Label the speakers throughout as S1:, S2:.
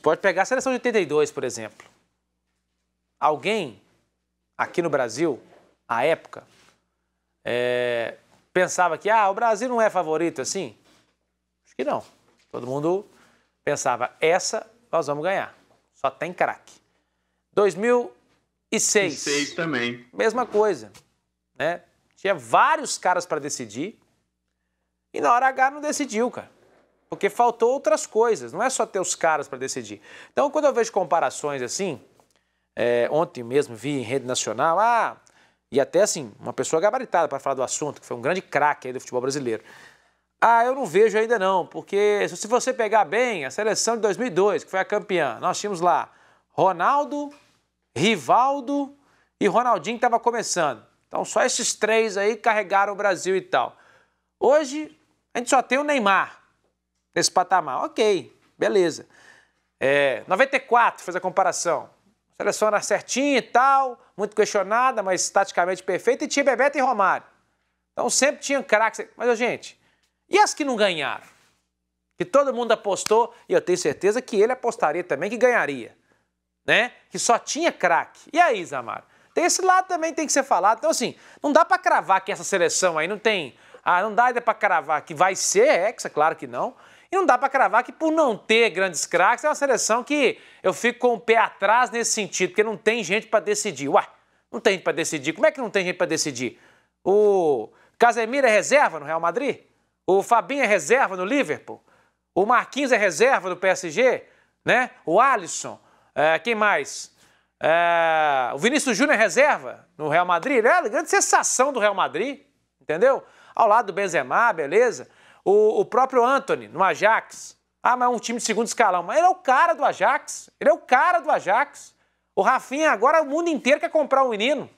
S1: gente pode pegar a seleção de 82, por exemplo. Alguém aqui no Brasil, à época, é, pensava que ah, o Brasil não é favorito assim? Acho que não. Todo mundo pensava, essa nós vamos ganhar. Só tem craque. 2006. 2006 também. Mesma coisa. Né? Tinha vários caras para decidir. E na hora H não decidiu, cara. Porque faltou outras coisas, não é só ter os caras para decidir. Então, quando eu vejo comparações assim, é, ontem mesmo vi em rede nacional, ah, e até assim, uma pessoa gabaritada para falar do assunto, que foi um grande craque do futebol brasileiro. Ah, eu não vejo ainda não, porque se você pegar bem a seleção de 2002, que foi a campeã, nós tínhamos lá Ronaldo, Rivaldo e Ronaldinho que estava começando. Então só esses três aí carregaram o Brasil e tal. Hoje a gente só tem o Neymar nesse patamar. Ok, beleza. É, 94, fez a comparação. Seleciona certinha e tal, muito questionada, mas taticamente perfeita. E tinha Bebeto e Romário. Então sempre tinha craques. Mas, gente, e as que não ganharam? Que todo mundo apostou, e eu tenho certeza que ele apostaria também que ganharia. Né? Que só tinha craque. E aí, Zamar? Tem esse lado também tem que ser falado. Então, assim, não dá para cravar que essa seleção aí não tem. Ah, não dá ainda para cravar que vai ser hexa, claro que não. E não dá para cravar que, por não ter grandes craques, é uma seleção que eu fico com o pé atrás nesse sentido, porque não tem gente para decidir. Uai, não tem gente para decidir. Como é que não tem gente para decidir? O Casemiro é reserva no Real Madrid? O Fabinho é reserva no Liverpool? O Marquinhos é reserva do PSG? Né? O Alisson? É, quem mais? É, o Vinícius Júnior é reserva no Real Madrid? É a grande sensação do Real Madrid, entendeu? Ao lado do Benzema, beleza? O, o próprio Anthony, no Ajax. Ah, mas é um time de segundo escalão. Mas ele é o cara do Ajax. Ele é o cara do Ajax. O Rafinha, agora o mundo inteiro quer comprar um menino.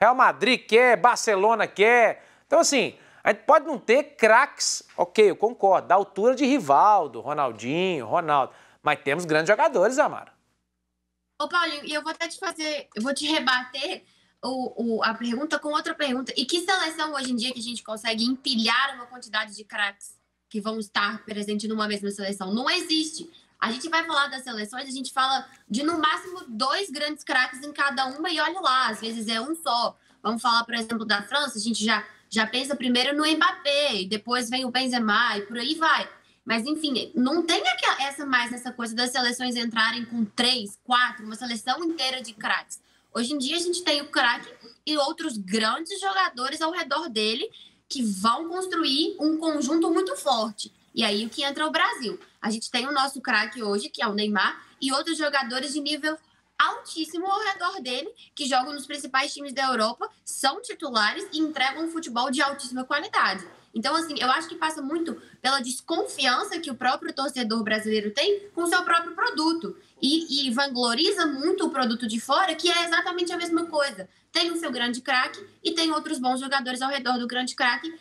S1: Real Madrid quer, Barcelona quer. Então, assim, a gente pode não ter craques, ok, eu concordo, da altura de Rivaldo, Ronaldinho, Ronaldo. Mas temos grandes jogadores, Amara.
S2: Ô, Paulinho, e eu vou até te fazer, eu vou te rebater o, o, a pergunta com outra pergunta. E que seleção hoje em dia que a gente consegue empilhar uma quantidade de craques que vão estar presentes numa mesma seleção? Não existe. A gente vai falar das seleções, a gente fala de no máximo dois grandes craques em cada uma e olha lá, às vezes é um só. Vamos falar, por exemplo, da França, a gente já, já pensa primeiro no Mbappé, e depois vem o Benzema e por aí vai. Mas enfim, não tem essa mais essa coisa das seleções entrarem com três, quatro, uma seleção inteira de craques. Hoje em dia a gente tem o craque e outros grandes jogadores ao redor dele que vão construir um conjunto muito forte. E aí o que entra é o Brasil. A gente tem o nosso craque hoje, que é o Neymar, e outros jogadores de nível altíssimo ao redor dele, que jogam nos principais times da Europa, são titulares e entregam um futebol de altíssima qualidade. Então, assim, eu acho que passa muito pela desconfiança que o próprio torcedor brasileiro tem com o seu próprio produto. E, e vangloriza muito o produto de fora, que é exatamente a mesma coisa. Tem o seu grande craque e tem outros bons jogadores ao redor do grande craque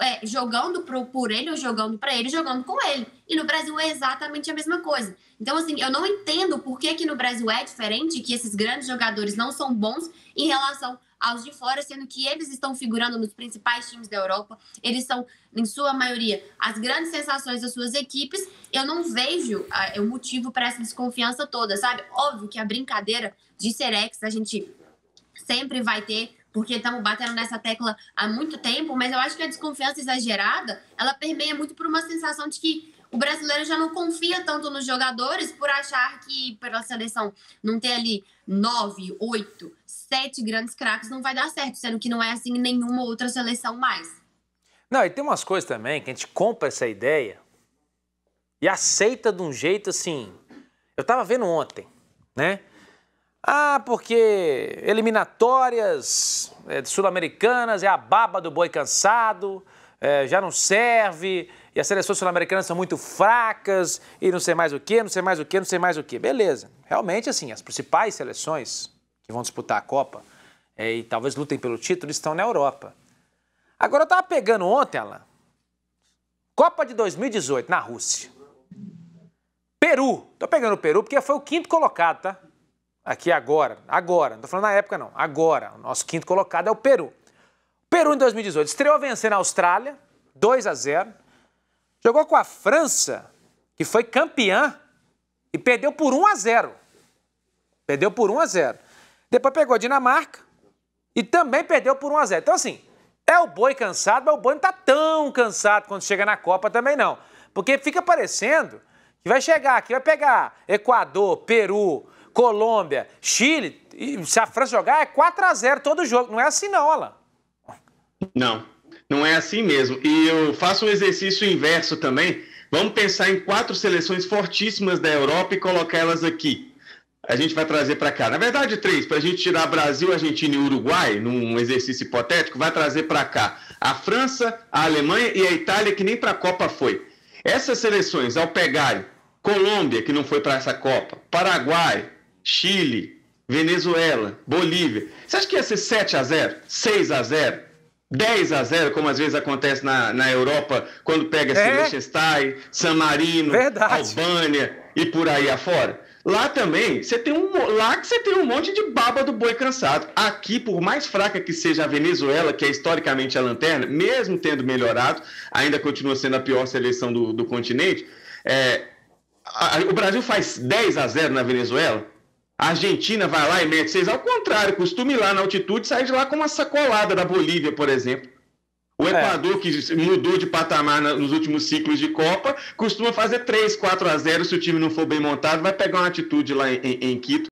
S2: é, jogando pro, por ele, ou jogando para ele, jogando com ele. E no Brasil é exatamente a mesma coisa. Então, assim, eu não entendo por que, que no Brasil é diferente, que esses grandes jogadores não são bons em relação aos de fora, sendo que eles estão figurando nos principais times da Europa, eles são, em sua maioria, as grandes sensações das suas equipes. Eu não vejo é, o motivo para essa desconfiança toda, sabe? Óbvio que a brincadeira de Serex a gente sempre vai ter porque estamos batendo nessa tecla há muito tempo, mas eu acho que a desconfiança exagerada, ela permeia muito por uma sensação de que o brasileiro já não confia tanto nos jogadores por achar que pela seleção não ter ali nove, oito, sete grandes craques não vai dar certo, sendo que não é assim em nenhuma outra seleção mais. Não,
S1: e tem umas coisas também que a gente compra essa ideia e aceita de um jeito assim. Eu estava vendo ontem, né? Ah, porque eliminatórias é, sul-americanas é a baba do boi cansado, é, já não serve, e as seleções sul-americanas são muito fracas, e não sei mais o que, não sei mais o que, não sei mais o que. Beleza. Realmente, assim, as principais seleções que vão disputar a Copa é, e talvez lutem pelo título estão na Europa. Agora, eu tava pegando ontem, Alain, Copa de 2018, na Rússia. Peru. Tô pegando o Peru porque foi o quinto colocado, tá? Aqui agora, agora, não estou falando na época não, agora. O nosso quinto colocado é o Peru. Peru em 2018 estreou vencendo a Austrália, 2 a 0. Jogou com a França, que foi campeã e perdeu por 1 a 0. Perdeu por 1 a 0. Depois pegou a Dinamarca e também perdeu por 1 a 0. Então assim, é o boi cansado, mas o boi não está tão cansado quando chega na Copa também não. Porque fica parecendo que vai chegar aqui, vai pegar Equador, Peru, Colômbia, Chile, se a França jogar, é 4 a 0 todo jogo. Não é assim, não, Alan.
S3: Não, não é assim mesmo. E eu faço um exercício inverso também. Vamos pensar em quatro seleções fortíssimas da Europa e colocar elas aqui. A gente vai trazer para cá. Na verdade, três, para a gente tirar Brasil, Argentina e Uruguai, num exercício hipotético, vai trazer para cá a França, a Alemanha e a Itália, que nem para a Copa foi. Essas seleções, ao pegarem Colômbia, que não foi para essa Copa, Paraguai, Chile, Venezuela, Bolívia. Você acha que ia ser 7 a 0 6 a 0 10 a 0 como às vezes acontece na, na Europa, quando pega é. Liechtenstein, San Marino, Verdade. Albânia e por aí afora? Lá também, você tem um, lá que você tem um monte de baba do boi cansado. Aqui, por mais fraca que seja a Venezuela, que é historicamente a lanterna, mesmo tendo melhorado, ainda continua sendo a pior seleção do, do continente, é, a, o Brasil faz 10 a 0 na Venezuela, a Argentina vai lá e mete seis. Ao contrário, costume lá na altitude sair de lá com uma sacolada da Bolívia, por exemplo. O é. Equador, é. que mudou de patamar nos últimos ciclos de Copa, costuma fazer 3, 4 a 0 se o time não for bem montado, vai pegar uma atitude lá em, em, em Quito.